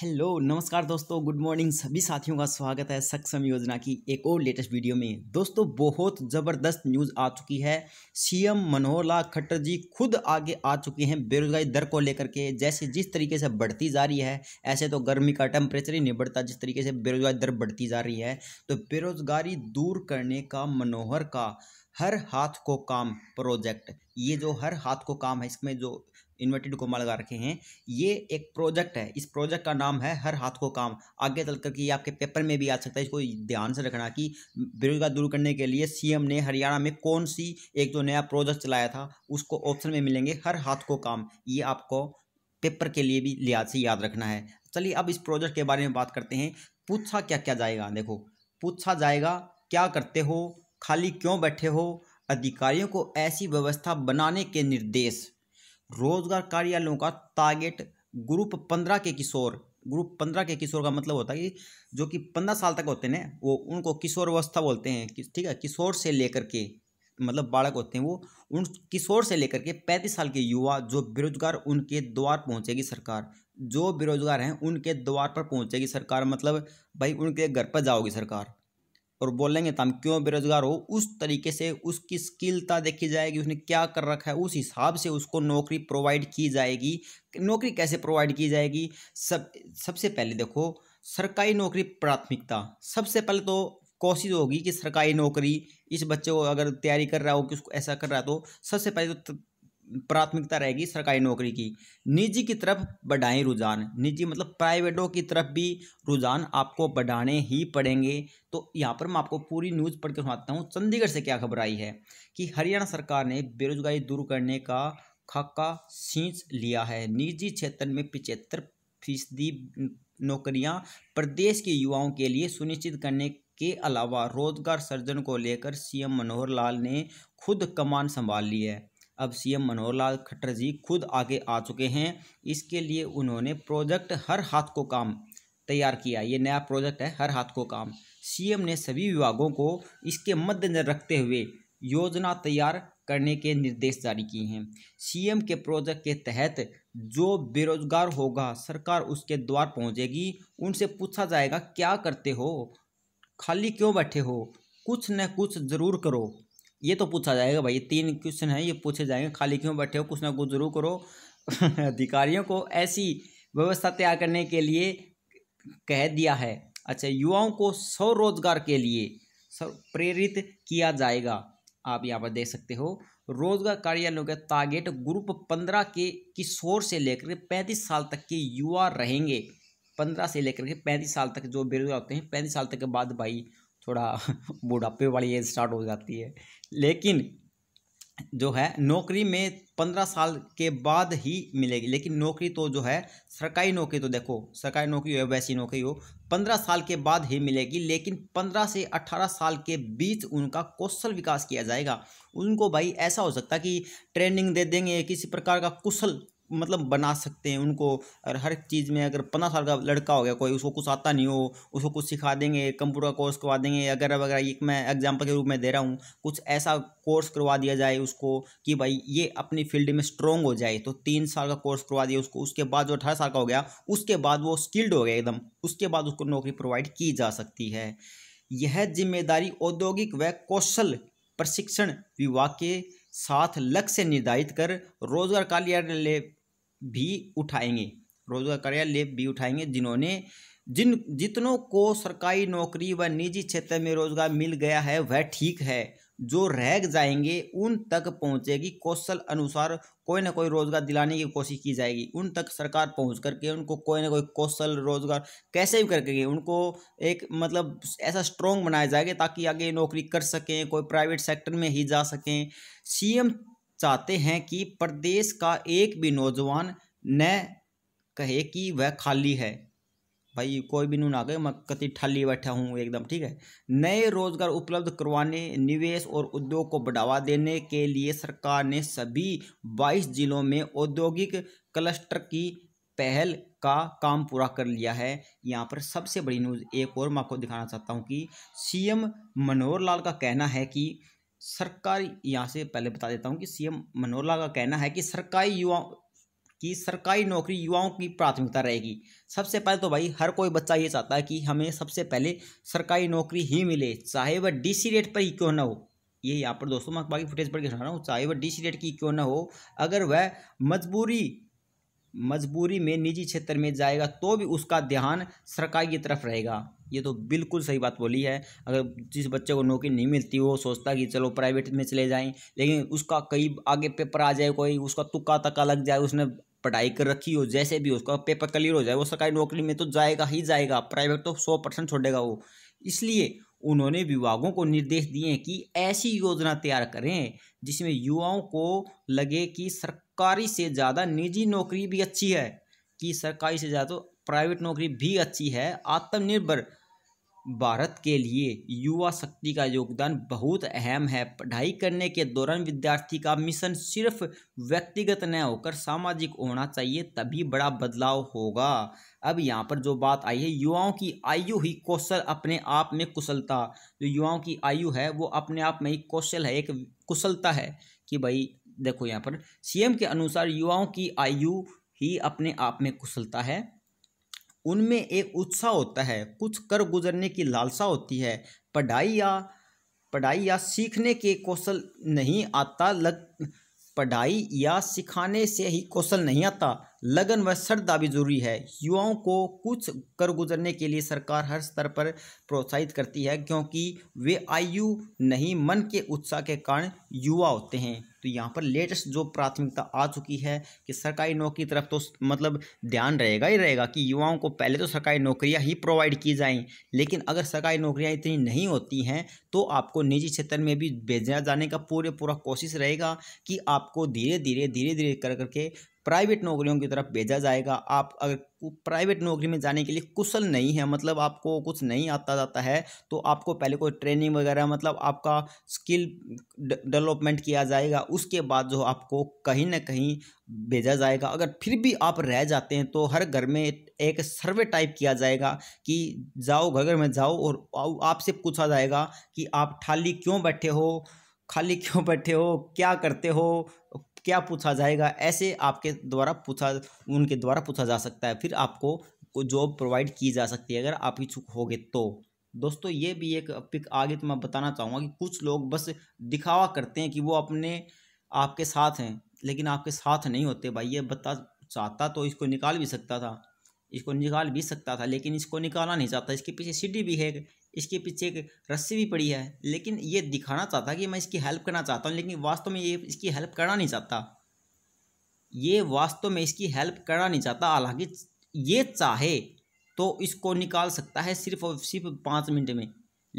hello नमस्कार दोस्तों good morning सभी साथियों का स्वागत है सक्षम योजना की एक और लेटेस्ट वीडियो में दोस्तों बहुत ज़बरदस्त न्यूज़ आ चुकी है सीएम मनोहर लाल खट्टर जी खुद आगे आ चुके हैं बेरोजगारी दर को लेकर के जैसे जिस तरीके से बढ़ती जा रही है ऐसे तो गर्मी का टेम्परेचर ही नहीं बढ़ता जिस तरीके से बेरोजगारी दर बढ़ती जा रही है तो बेरोजगारी दूर करने का मनोहर का हर हाथ को काम प्रोजेक्ट ये जो हर हाथ को काम है इसमें जो इन्वर्टेड कोमा लगा रखे हैं ये एक प्रोजेक्ट है इस प्रोजेक्ट का नाम है हर हाथ को काम आगे चल करके ये आपके पेपर में भी आ सकता है इसको ध्यान से रखना कि बेरोजगार दूर करने के लिए सीएम ने हरियाणा में कौन सी एक जो नया प्रोजेक्ट चलाया था उसको ऑप्शन में मिलेंगे हर हाथ को काम ये आपको पेपर के लिए भी लिहाज से याद रखना है चलिए अब इस प्रोजेक्ट के बारे में बात करते हैं पूछा क्या क्या जाएगा देखो पूछा जाएगा क्या करते हो खाली क्यों बैठे हो अधिकारियों को ऐसी व्यवस्था बनाने के निर्देश रोजगार कार्यालयों का टारगेट ग्रुप पंद्रह के किशोर ग्रुप पंद्रह के किशोर का मतलब होता है कि जो कि पंद्रह साल तक होते हैं वो उनको किशोर अवस्था बोलते हैं कि ठीक है किशोर से लेकर के मतलब बालक होते हैं वो उन किशोर से लेकर के पैंतीस साल के युवा जो बेरोजगार उनके द्वार पहुंचेगी सरकार जो बेरोजगार हैं उनके द्वार पर पहुंचेगी सरकार मतलब भाई उनके घर पर जाओगी सरकार और बोलेंगे तो हम क्यों बेरोजगार हो उस तरीके से उसकी स्किलता देखी जाएगी उसने क्या कर रखा है उस हिसाब से उसको नौकरी प्रोवाइड की जाएगी नौकरी कैसे प्रोवाइड की जाएगी सब सबसे पहले देखो सरकारी नौकरी प्राथमिकता सबसे पहले तो कोशिश होगी कि सरकारी नौकरी इस बच्चे को अगर तैयारी कर रहा हो कि उसको ऐसा कर रहा है तो सबसे पहले तो प्राथमिकता रहेगी सरकारी नौकरी की निजी की तरफ बढ़ाएं रुझान निजी मतलब प्राइवेटों की तरफ भी रुझान आपको बढ़ाने ही पड़ेंगे तो यहाँ पर मैं आपको पूरी न्यूज़ पढ़ के सुनाता हूँ चंडीगढ़ से क्या खबर आई है कि हरियाणा सरकार ने बेरोजगारी दूर करने का खाका सींच लिया है निजी क्षेत्र में पिचहत्तर फीसदी नौकरियाँ प्रदेश के युवाओं के लिए सुनिश्चित करने के अलावा रोजगार सर्जन को लेकर सीएम मनोहर लाल ने खुद कमान संभाल ली है अब सीएम मनोहर लाल खट्टर जी खुद आगे आ चुके हैं इसके लिए उन्होंने प्रोजेक्ट हर हाथ को काम तैयार किया ये नया प्रोजेक्ट है हर हाथ को काम सीएम ने सभी विभागों को इसके मद्देनजर रखते हुए योजना तैयार करने के निर्देश जारी किए हैं सीएम के प्रोजेक्ट के तहत जो बेरोजगार होगा सरकार उसके द्वार पहुंचेगी उनसे पूछा जाएगा क्या करते हो खाली क्यों बैठे हो कुछ न कुछ ज़रूर करो ये तो पूछा जाएगा भाई तीन क्वेश्चन है ये पूछे जाएंगे खाली क्यों बैठे हो कुछ ना कुछ जरूर करो अधिकारियों को ऐसी व्यवस्था तैयार करने के लिए कह दिया है अच्छा युवाओं को स्वरोजगार के लिए प्रेरित किया जाएगा आप यहाँ पर देख सकते हो रोजगार कार्यालयों का टारगेट ग्रुप पंद्रह के किशोर से लेकर पैंतीस साल तक के युवा रहेंगे पंद्रह से लेकर के पैंतीस साल तक जो बेरोजगार होते हैं पैंतीस साल तक के बाद भाई थोड़ा बुढ़ापे वाली एज स्टार्ट हो जाती है लेकिन जो है नौकरी में पंद्रह साल के बाद ही मिलेगी लेकिन नौकरी तो जो है सरकारी नौकरी तो देखो सरकारी नौकरी हो वैसी नौकरी हो पंद्रह साल के बाद ही मिलेगी लेकिन पंद्रह से अट्ठारह साल के बीच उनका कौशल विकास किया जाएगा उनको भाई ऐसा हो सकता कि ट्रेनिंग दे देंगे किसी प्रकार का कुशल मतलब बना सकते हैं उनको अगर हर चीज़ में अगर पंद्रह साल का लड़का हो गया कोई उसको कुछ आता नहीं हो उसको कुछ सिखा देंगे कंप्यूटर का कोर्स करवा देंगे अगर वगैरह एक मैं एग्जाम्पल के रूप में दे रहा हूँ कुछ ऐसा कोर्स करवा दिया जाए उसको कि भाई ये अपनी फील्ड में स्ट्रॉन्ग हो जाए तो तीन साल का कोर्स करवा दिया उसको उसके बाद जो अठारह साल का हो गया उसके बाद वो स्किल्ड हो गया एकदम उसके बाद उसको नौकरी प्रोवाइड की जा सकती है यह जिम्मेदारी औद्योगिक व कौशल प्रशिक्षण विभाग के साथ लक्ष्य निर्धारित कर रोजगार कार्यालय भी उठाएंगे रोजगार कार्यालय भी उठाएंगे जिन्होंने जिन जितनों को सरकारी नौकरी व निजी क्षेत्र में रोजगार मिल गया है वह ठीक है जो रह जाएंगे उन तक पहुंचेगी कौशल अनुसार कोई ना कोई रोजगार दिलाने की कोशिश की जाएगी उन तक सरकार पहुंच करके उनको कोई ना कोई कौशल रोजगार कैसे भी करके उनको एक मतलब ऐसा स्ट्रोंग बनाया जाएगा ताकि आगे नौकरी कर सकें कोई प्राइवेट सेक्टर में ही जा सकें सीएम चाहते हैं कि प्रदेश का एक भी नौजवान न कहे कि वह खाली है भाई कोई भी नून आ गए मैं कति ठाली बैठा हूँ एकदम ठीक है नए रोजगार उपलब्ध करवाने निवेश और उद्योग को बढ़ावा देने के लिए सरकार ने सभी 22 जिलों में औद्योगिक क्लस्टर की पहल का काम पूरा कर लिया है यहाँ पर सबसे बड़ी न्यूज़ एक और मैं आपको दिखाना चाहता हूँ कि सीएम मनोहर लाल का कहना है कि सरकारी यहाँ से पहले बता देता हूँ कि सीएम मनोहर लाल का कहना है कि सरकारी युवा कि सरकारी नौकरी युवाओं की प्राथमिकता रहेगी सबसे पहले तो भाई हर कोई बच्चा ये चाहता है कि हमें सबसे पहले सरकारी नौकरी ही मिले चाहे वह डीसी रेट पर ही क्यों ना हो ये यहाँ पर दोस्तों मैं बाकी फुटेज पर सुना रहा हूँ चाहे वह डीसी रेट की क्यों ना हो अगर वह मजबूरी मजबूरी में निजी क्षेत्र में जाएगा तो भी उसका ध्यान सरकार की तरफ रहेगा ये तो बिल्कुल सही बात बोली है अगर जिस बच्चे को नौकरी नहीं मिलती वो सोचता कि चलो प्राइवेट में चले जाएं लेकिन उसका कई आगे पेपर आ जाए कोई उसका तुक्का तक्का लग जाए उसने पढ़ाई कर रखी हो जैसे भी उसका पेपर क्लियर हो जाए वो सरकारी नौकरी में तो जाएगा ही जाएगा प्राइवेट तो सौ परसेंट छोड़ेगा वो इसलिए उन्होंने विभागों को निर्देश दिए कि ऐसी योजना तैयार करें जिसमें युवाओं को लगे कि सर सरकारी से ज़्यादा निजी नौकरी भी अच्छी है कि सरकारी से ज़्यादा तो प्राइवेट नौकरी भी अच्छी है आत्मनिर्भर भारत के लिए युवा शक्ति का योगदान बहुत अहम है पढ़ाई करने के दौरान विद्यार्थी का मिशन सिर्फ व्यक्तिगत न होकर सामाजिक होना चाहिए तभी बड़ा बदलाव होगा अब यहाँ पर जो बात आई है युवाओं की आयु ही कौशल अपने आप में कुशलता जो युवाओं की आयु है वो अपने आप में ही कौशल है एक कुशलता है कि भाई देखो यहाँ पर सीएम के अनुसार युवाओं की आयु ही अपने आप में कुशलता है उनमें एक उत्साह होता है कुछ कर गुजरने की लालसा होती है पढ़ाई या पढ़ाई या सीखने के कौशल नहीं आता लग पढ़ाई या सिखाने से ही कौशल नहीं आता लगन व श्रद्धा भी जरूरी है युवाओं को कुछ कर गुजरने के लिए सरकार हर स्तर पर प्रोत्साहित करती है क्योंकि वे आयु नहीं मन के उत्साह के कारण युवा होते हैं तो यहाँ पर लेटेस्ट जो प्राथमिकता आ चुकी है कि सरकारी नौकरी तरफ तो मतलब ध्यान रहेगा ही रहेगा कि युवाओं को पहले तो सरकारी नौकरियाँ ही प्रोवाइड की जाएं लेकिन अगर सरकारी नौकरियाँ इतनी नहीं होती हैं तो आपको निजी क्षेत्र में भी भेजा जाने का पूरे पूरा कोशिश रहेगा कि आपको धीरे धीरे धीरे धीरे कर करके प्राइवेट नौकरियों की तरफ भेजा जाएगा आप अगर प्राइवेट नौकरी में जाने के लिए कुशल नहीं है मतलब आपको कुछ नहीं आता जाता है तो आपको पहले कोई ट्रेनिंग वगैरह मतलब आपका स्किल डेवलपमेंट किया जाएगा उसके बाद जो आपको कहीं ना कहीं भेजा जाएगा अगर फिर भी आप रह जाते हैं तो हर घर में एक सर्वे टाइप किया जाएगा कि जाओ घर घर में जाओ और आपसे पूछा जाएगा कि आप खाली क्यों बैठे हो खाली क्यों बैठे हो क्या करते हो क्या पूछा जाएगा ऐसे आपके द्वारा पूछा उनके द्वारा पूछा जा सकता है फिर आपको जॉब प्रोवाइड की जा सकती है अगर आप इच्छुक होगे तो दोस्तों ये भी एक पिक आगे तो मैं बताना चाहूँगा कि कुछ लोग बस दिखावा करते हैं कि वो अपने आपके साथ हैं लेकिन आपके साथ नहीं होते भाई ये बता चाहता तो इसको निकाल भी सकता था इसको निकाल भी सकता था लेकिन इसको निकालना नहीं चाहता इसके पीछे सीढ़ी भी है इसके पीछे एक रस्सी भी पड़ी है लेकिन ये दिखाना चाहता कि मैं इसकी हेल्प करना चाहता हूँ लेकिन वास्तव में ये इसकी हेल्प करना नहीं चाहता ये वास्तव में इसकी हेल्प करना नहीं चाहता हालांकि ये चाहे तो इसको निकाल सकता है सिर्फ और सिर्फ पाँच मिनट में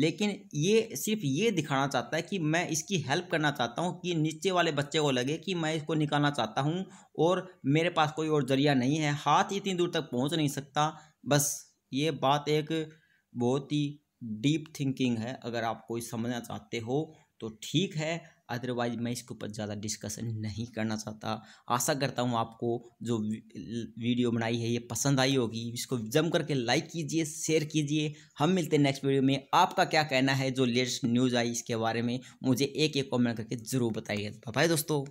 लेकिन ये सिर्फ ये दिखाना चाहता है कि मैं इसकी हेल्प करना चाहता हूँ कि नीचे वाले बच्चे को लगे कि मैं इसको निकालना चाहता हूँ और मेरे पास कोई और जरिया नहीं है हाथ इतनी दूर तक पहुँच नहीं सकता बस ये बात एक बहुत ही डीप थिंकिंग है अगर आप कोई समझना चाहते हो तो ठीक है अदरवाइज मैं इसके ऊपर ज़्यादा डिस्कशन नहीं करना चाहता आशा करता हूँ आपको जो वीडियो बनाई है ये पसंद आई होगी इसको जम करके लाइक कीजिए शेयर कीजिए हम मिलते हैं नेक्स्ट वीडियो में आपका क्या कहना है जो लेटेस्ट न्यूज़ आई इसके बारे में मुझे एक एक कमेंट करके ज़रूर बताइए बाय दोस्तों